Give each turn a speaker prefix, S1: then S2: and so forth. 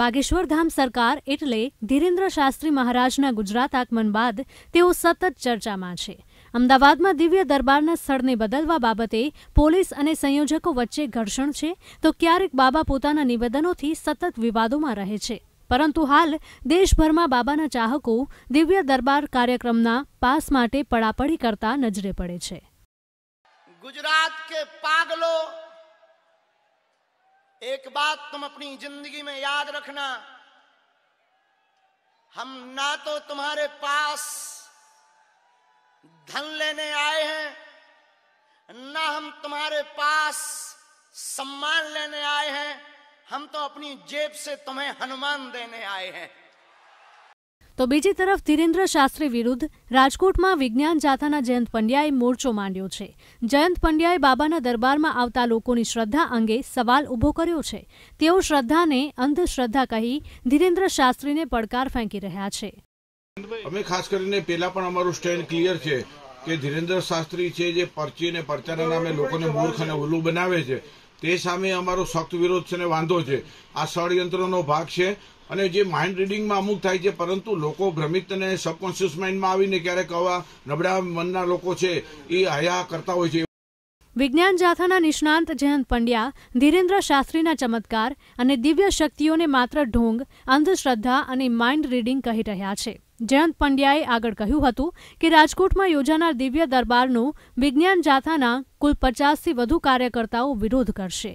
S1: બાગેશ્વર ધામ સરકાર એટલે ધીરેન્દ્ર શાસ્ત્રી મહારાજના ગુજરાત આગમન બાદ તેઓ સતત ચર્ચામાં છે અમદાવાદમાં દિવ્ય દરબારના સ્થળને બદલવા બાબતે પોલીસ અને સંયોજકો વચ્ચે ઘર્ષણ છે તો ક્યારેક બાબા પોતાના નિવેદનોથી સતત વિવાદોમાં રહે છે પરંતુ હાલ દેશભરમાં બાબાના ચાહકો દિવ્ય દરબાર કાર્યક્રમના પાસ માટે પડાપડી કરતા નજરે પડે છે
S2: ગુજરાત કે પાગલો एक बात तुम अपनी जिंदगी में याद रखना हम ना तो तुम्हारे पास धन लेने आए हैं ना हम तुम्हारे पास सम्मान लेने आए हैं हम तो अपनी जेब से तुम्हें हनुमान देने आए हैं
S1: તો બીજી તરફ ધીરેન્દ્ર શાસ્ત્રી વિરુદ્ધ રાજકોટમાં વિજ્ઞાન જાથાના જયંત પંડ્યાએ મોરચો માંડ્યો છે જયંત પંડ્યાએ બાબાના દરબારમાં આવતા લોકોની શ્રદ્ધા અંગે સવાલ ઊભો કર્યો છે તેઓ શ્રદ્ધાને અંધશ્રદ્ધા કહી ધીરેન્દ્ર શાસ્ત્રીને પડકાર ફેંકી રહ્યા છે
S3: અમે ખાસ કરીને પહેલા પણ અમારું સ્ટેન્ડ ક્લિયર છે કે ધીરેન્દ્ર શાસ્ત્રી છે જે પરચી અને પરચાના નામે લોકોને મૂર્ખ અને ઉલ્લુ બનાવે છે તે સામે અમારો સખ્ત વિરોધ છે અને વાંધો છે આ ષડયંત્રનો ભાગ છે અને જે માઇન્ડ રીડિંગમાં અમુક થાય છે પરંતુ લોકો ભ્રમિત અને સબકોન્શિયસ માઇન્ડમાં આવીને ક્યારેક આવા નબળા મનના લોકો છે એ હયા કરતા હોય છે
S1: વિજ્ઞાન જાથાના નિષ્ણાંત જયંત પંડ્યા ધીરેન્દ્ર શાસ્ત્રીના ચમત્કાર અને દિવ્ય શક્તિઓને માત્ર ઢોંગ અંધશ્રદ્ધા અને માઇન્ડ રીડિંગ કહી રહ્યા છે જયંત પંડ્યાએ આગળ કહ્યું હતું કે રાજકોટમાં યોજાનાર દિવ્ય દરબારનું વિજ્ઞાન જાથાના કુલ પચાસથી વધુ કાર્યકર્તાઓ વિરોધ કરશે